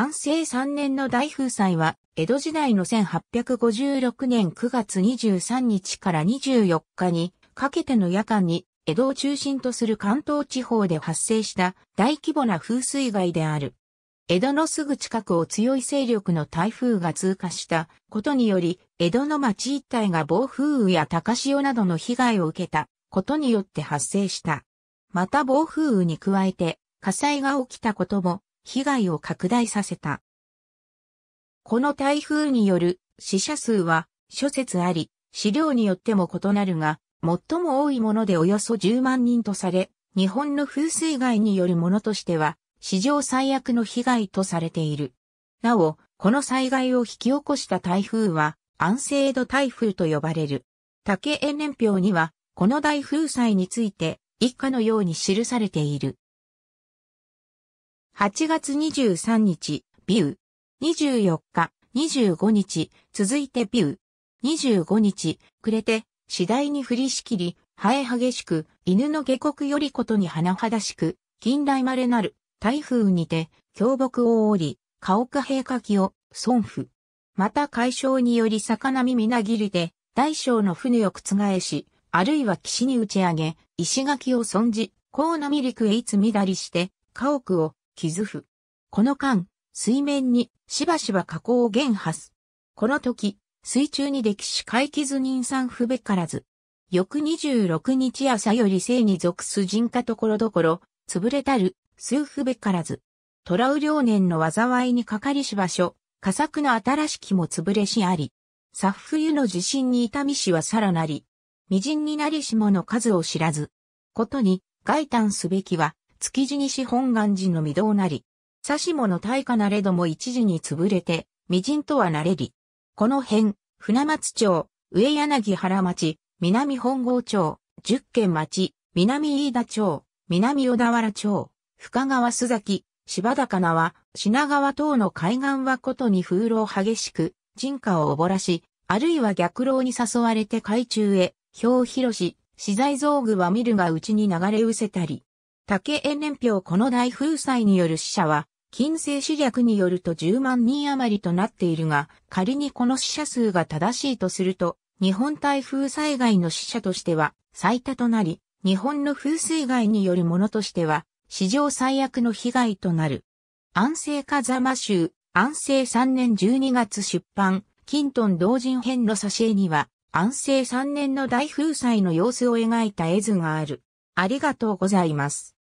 安政3年の大風祭は、江戸時代の1856年9月23日から24日にかけての夜間に、江戸を中心とする関東地方で発生した大規模な風水害である。江戸のすぐ近くを強い勢力の台風が通過したことにより、江戸の町一帯が暴風雨や高潮などの被害を受けたことによって発生した。また暴風雨に加えて火災が起きたことも被害を拡大させた。この台風による死者数は諸説あり、資料によっても異なるが、最も多いものでおよそ10万人とされ、日本の風水害によるものとしては、史上最悪の被害とされている。なお、この災害を引き起こした台風は、安静度台風と呼ばれる。竹江年表には、この大風災について、一家のように記されている。8月23日、ビュー。24日、25日、続いてビュー。25日、暮れて、次第に降りしきり、生え激しく、犬の下国よりことに甚だしく、近来稀なる、台風にて、強木を降り、家屋閉火器を、損布。また解消により魚身みなぎりで、大小の船を覆し、あるいは岸に打ち上げ、石垣を損じ、高波陸へいつみだりして、家屋を傷図この間、水面にしばしば加工を減発。この時、水中に歴史回帰図人産不べからず。翌26日朝より生に属す人家ところどころ、潰れたる、数不べからず。虎う両年の災いにかかりし場所、佳作の新しきも潰れしあり。さっ冬の地震に痛みしはさらなり。未人になりしもの数を知らず。ことに、外端すべきは、築地西本願寺の御堂なり、指し物大化なれども一時に潰れて、未人とはなれり。この辺、船松町、上柳原町、南本郷町、十軒町、南飯田町、南小田原町、深川須崎、柴高名は、品川等の海岸はことに風浪激しく、人家を溺らし、あるいは逆浪に誘われて海中へ、氷広し、資材造具は見るがうちに流れ失せたり、竹江年表この大風災による死者は、近世史略によると10万人余りとなっているが、仮にこの死者数が正しいとすると、日本台風災害の死者としては最多となり、日本の風水害によるものとしては、史上最悪の被害となる。安政風間州、安政3年12月出版、キントン同人編の挿絵には、安政3年の大風災の様子を描いた絵図がある。ありがとうございます。